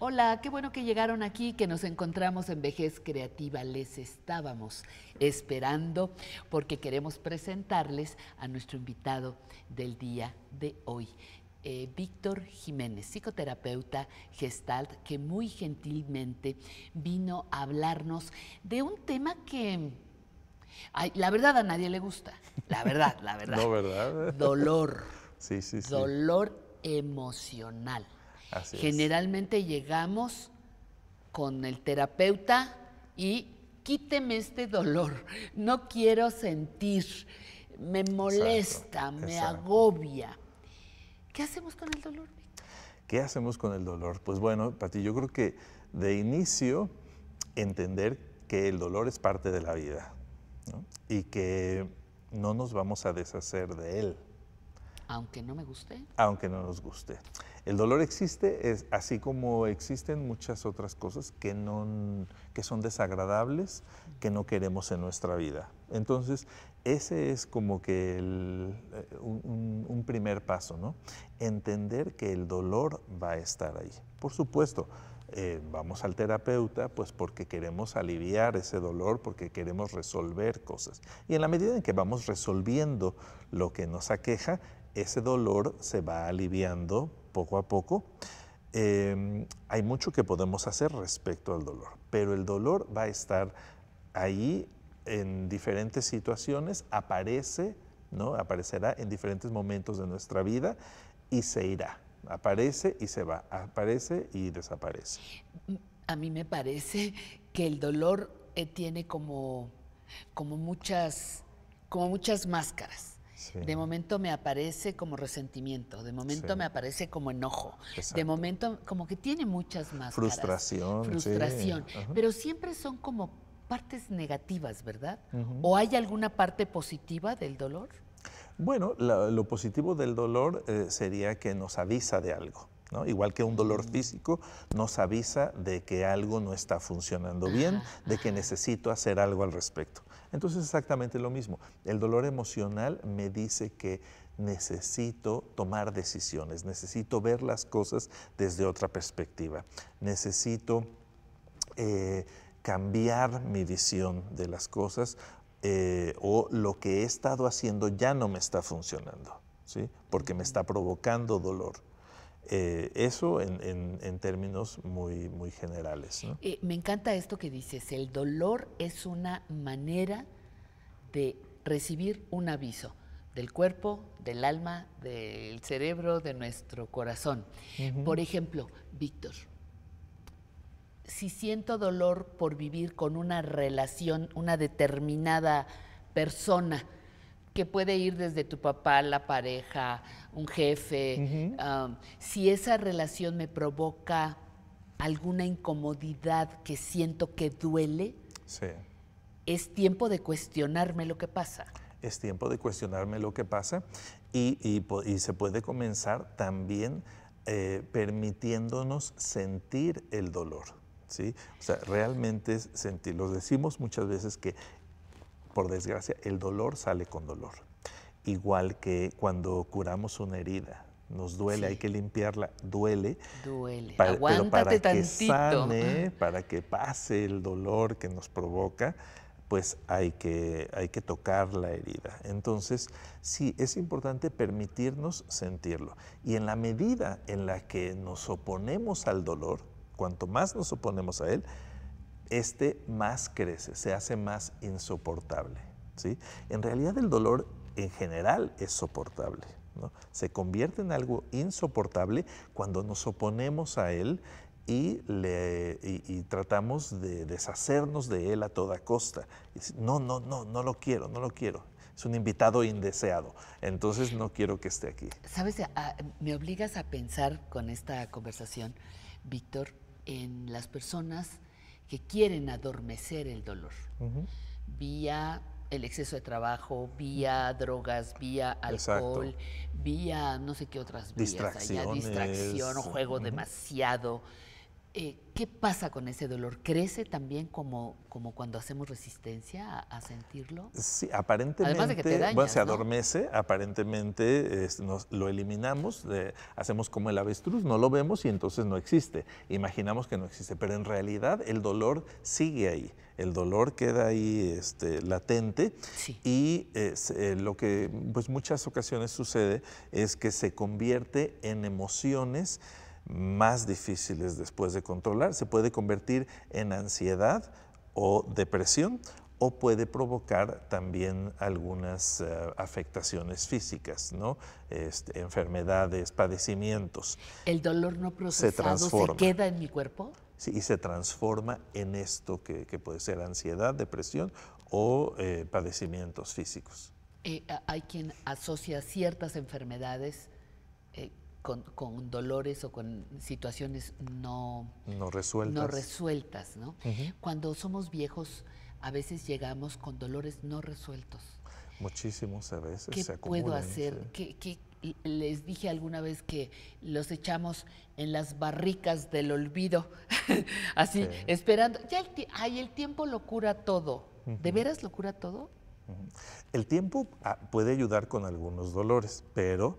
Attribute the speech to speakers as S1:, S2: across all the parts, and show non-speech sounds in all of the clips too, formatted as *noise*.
S1: Hola, qué bueno que llegaron aquí, que nos encontramos en Vejez Creativa. Les estábamos esperando porque queremos presentarles a nuestro invitado del día de hoy. Eh, Víctor Jiménez, psicoterapeuta gestalt, que muy gentilmente vino a hablarnos de un tema que, la verdad, a nadie le gusta. La verdad, la *laughs* verdad. No, ¿verdad? Dolor. Sí, sí, sí. Dolor emocional. Generalmente llegamos con el terapeuta y quíteme este dolor, no quiero sentir, me molesta, me agobia. ¿Qué hacemos con el dolor,
S2: ¿Qué hacemos con el dolor? Pues bueno, Pati, yo creo que de inicio entender que el dolor es parte de la vida y que no nos vamos a deshacer de él.
S1: Aunque no me guste.
S2: Aunque no nos guste. El dolor existe, es, así como existen muchas otras cosas que, que son desagradables, que no queremos en nuestra vida. Entonces, ese es como que eh, un, primer paso, ¿no? Entender que el dolor va a estar ahí. Por supuesto, eh, vamos al terapeuta, pues porque queremos aliviar ese dolor, porque queremos resolver cosas. Y en la medida en que vamos resolviendo lo que nos aqueja, ese dolor se va aliviando poco a poco. Em, hay mucho que podemos hacer respecto al dolor, pero el dolor va a estar ahí en diferentes situaciones, aparece, ¿no? aparecerá en diferentes momentos de nuestra vida y se irá. Aparece y se va, aparece y desaparece.
S1: A mí me parece que el dolor eh, tiene como, como, muchas, como muchas máscaras. De momento me aparece como resentimiento, de momento me aparece como enojo, de momento como que tiene muchas más.
S2: Frustración. Frustración.
S1: Pero siempre son como partes negativas, ¿verdad? ¿O hay alguna parte positiva del dolor?
S2: Bueno, lo positivo del dolor eh, sería que nos avisa de algo. ¿No? Igual que un dolor físico nos avisa de que algo no está funcionando bien, de que necesito hacer algo al respecto. Entonces exactamente lo mismo. El dolor emocional me dice que necesito tomar decisiones, necesito ver las cosas desde otra perspectiva, necesito eh, cambiar mi visión de las cosas eh, o lo que he estado haciendo ya no me está funcionando, porque me está provocando dolor. Eh, eso en, términos muy, muy generales.
S1: Eh, me encanta esto que dices, el dolor es una manera de recibir un aviso del cuerpo, del alma, del cerebro, de nuestro corazón. Por ejemplo, Víctor, si siento dolor por vivir con una relación, una determinada persona, que puede ir desde tu papá, la pareja, un jefe, um, si esa relación me provoca alguna incomodidad que siento que duele, es tiempo de cuestionarme lo que pasa.
S2: Es tiempo de cuestionarme lo que pasa y, se puede comenzar también eh, permitiéndonos sentir el dolor. ¿sí? O sea, realmente sentir. Los decimos muchas veces que por desgracia, el dolor sale con dolor. Igual que cuando curamos una herida, nos duele, hay que limpiarla, duele.
S1: Duele. Para, Aguántate que sane,
S2: para que pase el dolor que nos provoca, pues hay que, hay que tocar la herida. Entonces, sí, es importante permitirnos sentirlo. Y en la medida en la que nos oponemos al dolor, cuanto más nos oponemos a él, este más crece, se hace más insoportable. ¿sí? En realidad el dolor en general es soportable. ¿no? Se convierte en algo insoportable cuando nos oponemos a él y, le, tratamos de deshacernos de él a toda costa. no, no, no, no lo quiero, no lo quiero. Es un invitado indeseado, entonces no quiero que esté aquí.
S1: Sabes, ah, me obligas a pensar con esta conversación, Víctor, en las personas que quieren adormecer el dolor vía el exceso de trabajo, vía drogas, vía alcohol, vía no sé qué otras vías, distracción o juego demasiado. Eh, ¿Qué pasa con ese dolor? ¿Crece también como, como cuando hacemos resistencia a, sentirlo?
S2: Sí, aparentemente. Además de se adormece, aparentemente lo eliminamos, eh, hacemos como el avestruz, no lo vemos y entonces no existe. Imaginamos que no existe, pero en realidad el dolor sigue ahí. El dolor queda ahí este, latente y eh, lo que pues muchas ocasiones sucede es que se convierte en emociones más difíciles después de controlar. Se puede convertir en ansiedad o depresión o puede provocar también algunas eh, afectaciones físicas, ¿no? Este, enfermedades, padecimientos.
S1: ¿El dolor no procesado se, queda en mi cuerpo?
S2: Sí, y se transforma en esto que, puede ser ansiedad, depresión o eh, padecimientos físicos.
S1: Eh, hay quien asocia ciertas enfermedades con, dolores o con situaciones no, no resueltas. No resueltas Cuando somos viejos, a veces llegamos con dolores no resueltos.
S2: Muchísimos a veces. ¿Qué se acumulan, puedo hacer?
S1: ¿Qué, les dije alguna vez que los echamos en las barricas del olvido, *laughs* así, esperando. Ya el, ay, el tiempo lo cura todo. ¿De veras lo cura todo?
S2: El tiempo ah, puede ayudar con algunos dolores, pero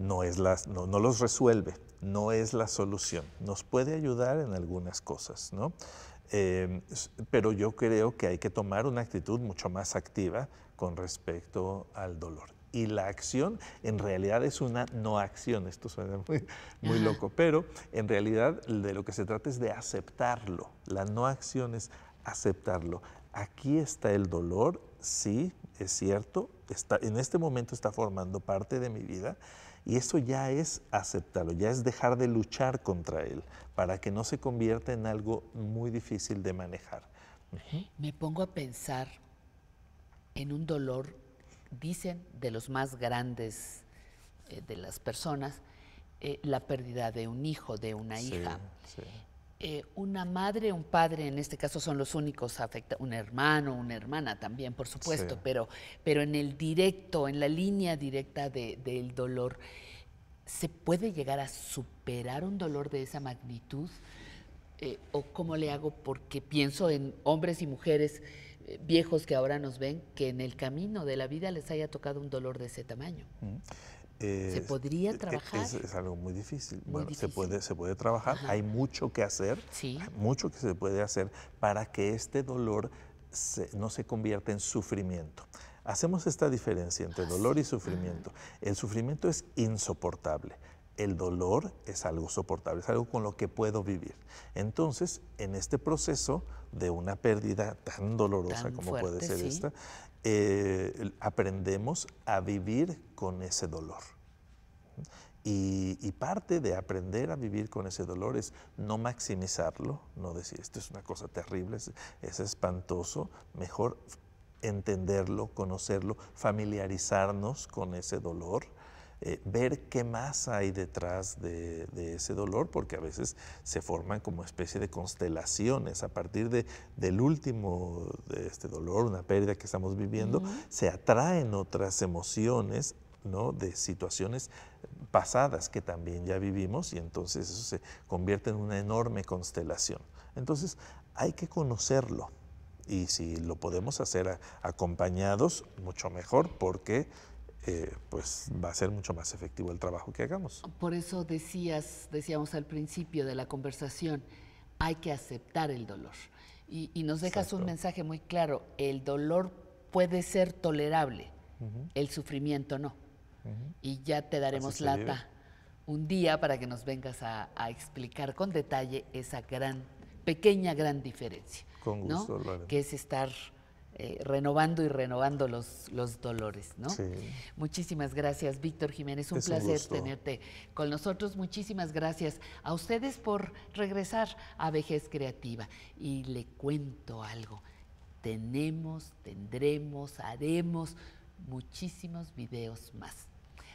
S2: no, es la, no, no, los resuelve, no es la solución. Nos puede ayudar en algunas cosas, ¿no? Em, pero yo creo que hay que tomar una actitud mucho más activa con respecto al dolor. Y la acción en realidad es una no acción, esto suena muy, muy loco, pero en realidad de lo que se trata es de aceptarlo. La no acción es aceptarlo. Aquí está el dolor, sí, es cierto, está, en este momento está formando parte de mi vida, y eso ya es aceptarlo, ya es dejar de luchar contra él, para que no se convierta en algo muy difícil de manejar.
S1: Me pongo a pensar en un dolor, dicen, de los más grandes eh, de las personas, eh, la pérdida de un hijo, de una hija. Eh, una madre, un padre, en este caso son los únicos afecta un hermano, una hermana también, por supuesto, pero, pero en el directo, en la línea directa de, del dolor, ¿se puede llegar a superar un dolor de esa magnitud? Eh, ¿O cómo le hago? Porque pienso en hombres y mujeres eh, viejos que ahora nos ven, que en el camino de la vida les haya tocado un dolor de ese tamaño.
S2: Mm. ¿Se podría e, e, trabajar? Es, algo muy difícil. bueno, Se, puede, trabajar, hay mucho que hacer, sí. mucho que se puede hacer para que este dolor no se convierta en sufrimiento. Hacemos esta diferencia entre ah, dolor y sufrimiento. El sufrimiento es insoportable el dolor es algo soportable, es algo con lo que puedo vivir. Entonces, en este proceso de una pérdida tan dolorosa como puede ser esta, eh, aprendemos a vivir con ese dolor. Y, parte de aprender a vivir con ese dolor es no maximizarlo, no decir esto es una cosa terrible, es espantoso, mejor entenderlo, conocerlo, familiarizarnos con ese dolor eh, ver qué más hay detrás de, ese dolor, porque a veces se forman como especie de constelaciones. A partir del último de este dolor, una pérdida que estamos viviendo, se atraen otras emociones ¿no? de situaciones pasadas que también ya vivimos y entonces eso se convierte en una enorme constelación. Entonces hay que conocerlo y si lo podemos hacer acompañados, mucho mejor porque eh, pues va a ser mucho más efectivo el trabajo que hagamos.
S1: Por eso decías, decíamos al principio de la conversación, hay que aceptar el dolor. Y, nos dejas un mensaje muy claro, el dolor puede ser tolerable, el sufrimiento no. Y ya te daremos lata un día para que nos vengas a, explicar con detalle esa gran, pequeña, gran diferencia. Con gusto, ¿no? Que es estar eh, renovando y renovando los, los dolores, Muchísimas gracias, Víctor Jiménez. Un placer tenerte con nosotros. Muchísimas gracias a ustedes por regresar a Vejez Creativa. Y le cuento algo. Tenemos, tendremos, haremos muchísimos videos más.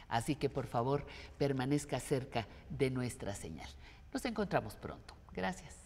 S1: Así que por favor permanezca cerca de nuestra señal. Nos encontramos pronto. Gracias.